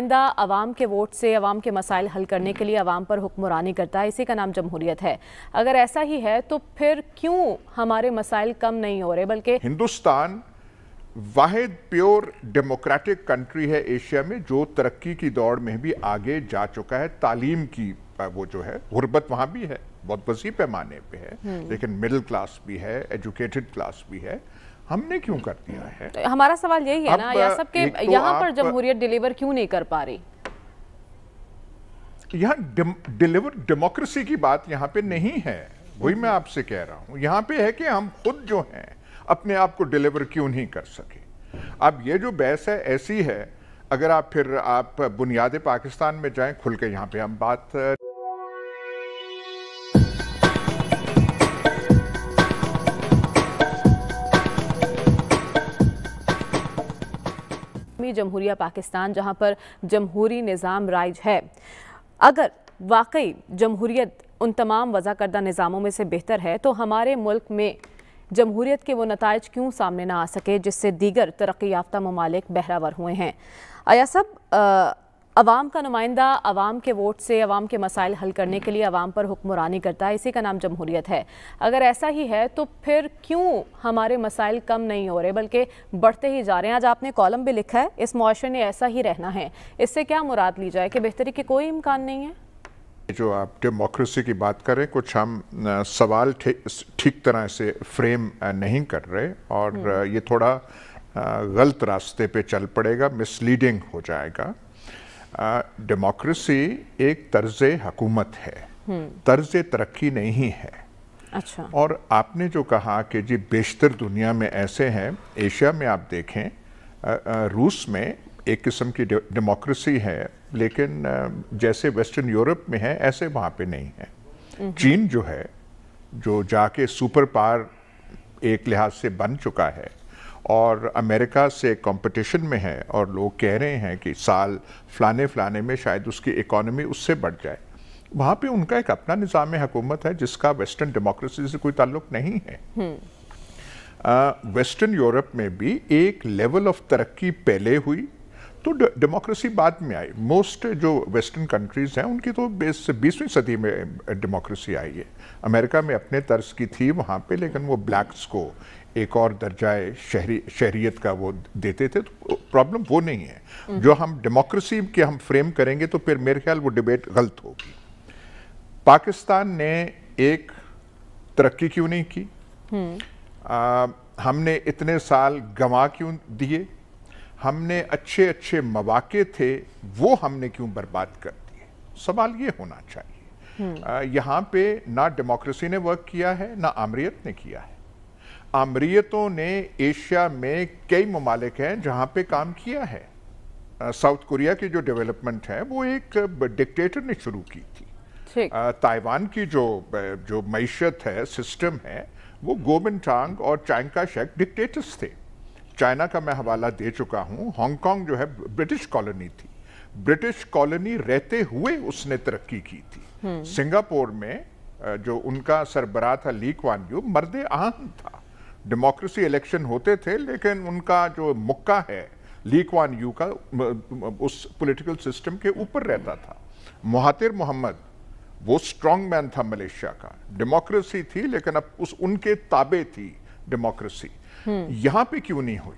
आइंदा आवाम के वोट से आवाम के मसाइल हल करने के लिए आवाम पर हुक्मरानी करता है इसी का नाम जमहूरियत है अगर ऐसा ही है तो फिर क्यों हमारे मसाइल कम नहीं हो रहे बल्कि हिंदुस्तान वाद प्योर डेमोक्रेटिक कंट्री है एशिया में जो तरक्की की दौड़ में भी आगे जा चुका है तालीम की वो जो है गुर्बत वहाँ भी है बहुत वसी पैमाने पर है हम्म। लेकिन मिडिल क्लास भी है एजुकेटेड क्लास भी है हमने क्यों कर दिया है तो हमारा सवाल यही है ना या सबके तो यहाँ पर जमहूरियत डिलीवर क्यों नहीं कर पा रही यहाँ डिलीवर डेमोक्रेसी की बात यहाँ पे नहीं है वही मैं आपसे कह रहा हूं यहाँ पे है कि हम खुद जो हैं अपने आप को डिलीवर क्यों नहीं कर सके अब ये जो बहस है ऐसी है अगर आप फिर आप बुनियाद पाकिस्तान में जाएं खुल के यहाँ पे हम बात में जमहूरिया पाकिस्तान जहां पर जमहूरी निज़ाम राइज है अगर वाकई जमहूरियत उन तमाम वजह करदा निज़ामों में से बेहतर है तो हमारे मुल्क में जमहूरीत के वो नतज क्यों सामने ना आ सके जिससे दीगर तरक्याफ्ता ममालिक बहरावर हुए हैं अया सब अवाम का नुमाइंदा अवाम के वोट से अवाम के मसाइल हल करने के लिए अवाम पर हुक्मरानी करता है इसी का नाम जमहूरियत है अगर ऐसा ही है तो फिर क्यों हमारे मसाइल कम नहीं हो रहे बल्कि बढ़ते ही जा रहे हैं आज आपने कॉलम भी लिखा है इस मुआरे ने ऐसा ही रहना है इससे क्या मुराद ली जाए कि बेहतरी के कोई इम्कान नहीं है जो आप डेमोक्रेसी की बात करें कुछ हम सवाल ठीक तरह से फ्रेम नहीं कर रहे और हम्म। ये थोड़ा गलत रास्ते पे चल पड़ेगा मिसलीडिंग हो जाएगा डेमोक्रेसी एक तर्ज हकूमत है हम्म। तर्ज तरक्की नहीं है अच्छा और आपने जो कहा कि जी बेशतर दुनिया में ऐसे हैं एशिया में आप देखें आ, आ, रूस में एक किस्म की डेमोक्रेसी है लेकिन आ, जैसे वेस्टर्न यूरोप में है ऐसे वहाँ पे नहीं है हम्म। चीन जो है जो जाके सुपर पावर एक लिहाज से बन चुका है और अमेरिका से कंपटीशन में है और लोग कह रहे हैं कि साल फलाने फलाने में शायद उसकी इकोनॉमी उससे बढ़ जाए वहाँ पे उनका एक अपना निज़ाम हकूमत है जिसका वेस्टर्न डेमोक्रेसी से कोई ताल्लुक नहीं है वेस्टर्न हम्म। यूरोप में भी एक लेवल ऑफ तरक्की पहले हुई तो डेमोक्रेसी बाद में आई मोस्ट जो वेस्टर्न कंट्रीज़ हैं उनकी तो बीसवीं सदी में डेमोक्रेसी आई है अमेरिका में अपने तर्ज की थी वहाँ पे लेकिन वो ब्लैक्स को एक और दर्जाए शहरी शहरीत का वो देते थे तो प्रॉब्लम वो नहीं है हम्म। जो हम डेमोक्रेसी के हम फ्रेम करेंगे तो फिर मेरे ख्याल वो डिबेट गलत होगी पाकिस्तान ने एक तरक्की क्यों नहीं की हम्म। आ, हमने इतने साल गंवा क्यों दिए हमने अच्छे अच्छे मौाक़े थे वो हमने क्यों बर्बाद कर दिए सवाल ये होना चाहिए हम्म। यहाँ पे ना डेमोक्रेसी ने वर्क किया है ना आमरीत ने किया है आमरीतों ने एशिया में कई ममालिक हैं जहाँ पे काम किया है साउथ कोरिया की जो डेवलपमेंट है वो एक डिक्टेटर ने शुरू की थी ताइवान की जो जो मीशत है सिस्टम है वो गोबिन टांग और चांग शेख डिक्टेटर्स थे चाइना का मैं हवाला दे चुका हूँ हांगकांग जो है ब्रिटिश कॉलोनी थी ब्रिटिश कॉलोनी रहते हुए उसने तरक्की की थी हम्म। सिंगापुर में जो उनका सरबराह था ली क्वान यू मर्द आम था डेमोक्रेसी इलेक्शन होते थे लेकिन उनका जो मुक्का है ली क्वान यू का उस पॉलिटिकल सिस्टम के ऊपर रहता था महातिर मोहम्मद वो स्ट्रॉन्ग मैन था मलेशिया का डेमोक्रेसी थी लेकिन अब उस उनके ताबे थी डेमोक्रेसी हम्म। यहां पे क्यों नहीं हुई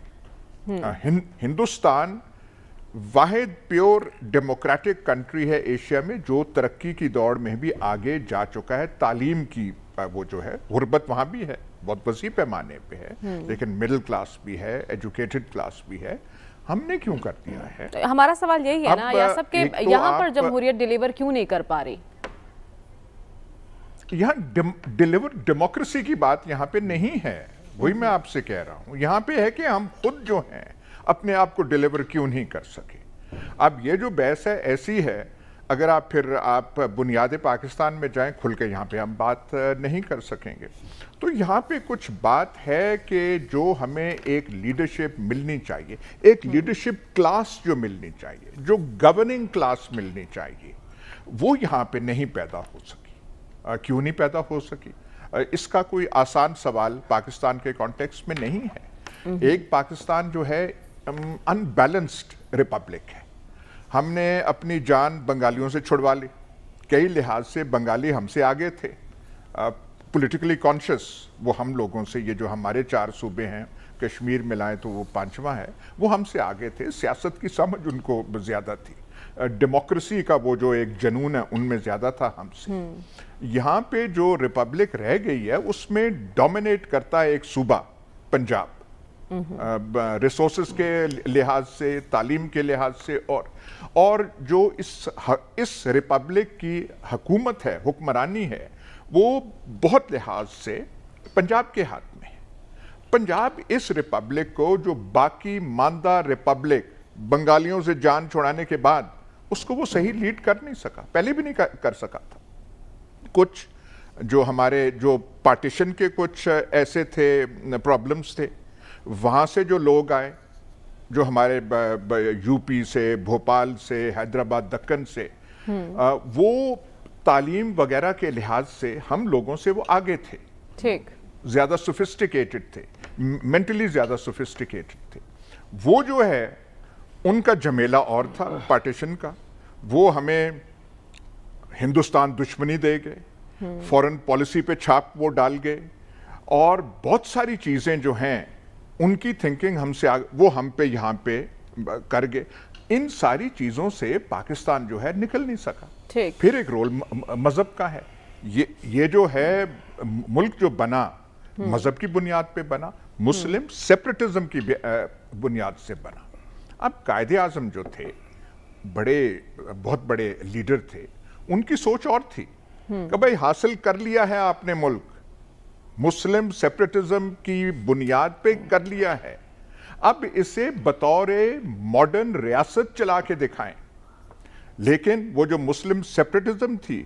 हम्म। हाँ, हिं, हिंदुस्तान वाहिद प्योर डेमोक्रेटिक कंट्री है एशिया में जो तरक्की की दौड़ में भी आगे जा चुका है तालीम की वो जो है गुर्बत वहां भी है बहुत वसी पैमाने पे है हम्म। लेकिन मिडिल क्लास भी है एजुकेटेड क्लास भी है हमने क्यों कर दिया है तो हमारा सवाल यही है ना या सबके तो यहाँ पर जमहूरियत डिलीवर क्यों नहीं कर पा रही यहाँ डिलीवर डेमोक्रेसी की बात यहाँ पे नहीं है वही मैं आपसे कह रहा हूं यहाँ पे है कि हम खुद जो हैं अपने आप को डिलीवर क्यों नहीं कर सके अब ये जो बहस है ऐसी है अगर आप फिर आप बुनियाद पाकिस्तान में जाएं खुल के यहाँ पे हम बात नहीं कर सकेंगे तो यहाँ पे कुछ बात है कि जो हमें एक लीडरशिप मिलनी चाहिए एक लीडरशिप क्लास जो मिलनी चाहिए जो गवर्निंग क्लास मिलनी चाहिए वो यहाँ पे नहीं पैदा हो सकी क्यों नहीं पैदा हो सकी इसका कोई आसान सवाल पाकिस्तान के कॉन्टेक्स्ट में नहीं है हम्म। एक पाकिस्तान जो है अनबैलेंस्ड रिपब्लिक है हमने अपनी जान बंगालियों से छुड़वा ली कई लिहाज से बंगाली हमसे आगे थे पॉलिटिकली कॉन्शियस वो हम लोगों से ये जो हमारे चार सूबे हैं कश्मीर मिलाएं तो वो पांचवा है वो हमसे आगे थे सियासत की समझ उनको ज़्यादा थी डेमोक्रेसी का वो जो एक जनून है उनमें ज़्यादा था हमसे हम्म। यहाँ पे जो रिपब्लिक रह गई है उसमें डोमिनेट करता है एक सूबा पंजाब रिसोर्स हम्म। के लिहाज से तालीम के लिहाज से और और जो इस इस रिपब्लिक की हकूमत है हुक्मरानी है वो बहुत लिहाज से पंजाब के हाथ में है पंजाब इस रिपब्लिक को जो बाकी मानदा रिपब्लिक बंगालियों से जान छुड़ाने के बाद उसको वो सही लीड कर नहीं सका पहले भी नहीं कर, सका था कुछ जो हमारे जो पार्टीशन के कुछ ऐसे थे प्रॉब्लम्स थे वहाँ से जो लोग आए जो हमारे यूपी से भोपाल से हैदराबाद दक्कन से आ, हम्म। वो तालीम वगैरह के लिहाज से हम लोगों से वो आगे थे ठीक ज़्यादा सोफिस्टिकेटेड थे मेंटली ज़्यादा सोफिस्टिकेटेड थे वो जो है उनका जमेला और था पार्टीशन हाँ। का वो हमें हिंदुस्तान दुश्मनी दे गए फॉरेन पॉलिसी पे छाप वो डाल गए और बहुत सारी चीज़ें जो हैं उनकी थिंकिंग हमसे वो हम पे यहाँ पे कर गए इन सारी चीज़ों से पाकिस्तान जो है निकल नहीं सका फिर एक रोल मज़हब का है ये ये जो है मुल्क जो बना हम्म। मज़हब की बुनियाद पे बना हम्म। मुस्लिम सेपरेटिज्म की बुनियाद से बना अब कायद अजम जो थे बड़े बहुत बड़े लीडर थे उनकी सोच और थी हम्म। कि भाई हासिल कर लिया है आपने मुल्क मुस्लिम सेपरेटिज्म की बुनियाद पे कर लिया है अब इसे बतौर मॉडर्न रियासत चला के दिखाएं लेकिन वो जो मुस्लिम सेपरेटिज्म थी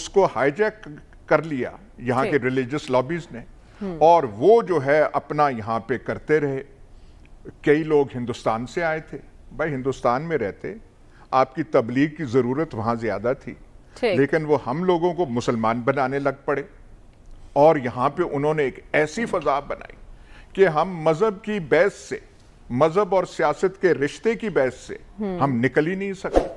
उसको हाईजैक कर लिया यहाँ के रिलीजियस लॉबीज ने हम्म। और वो जो है अपना यहाँ पे करते रहे कई लोग हिंदुस्तान से आए थे भाई हिंदुस्तान में रहते आपकी तबलीग की ज़रूरत वहां ज़्यादा थी लेकिन वो हम लोगों को मुसलमान बनाने लग पड़े और यहाँ पे उन्होंने एक ऐसी फजा बनाई कि हम मज़हब की बहस से मज़हब और सियासत के रिश्ते की बहस से हम्म। हम निकल ही नहीं सकते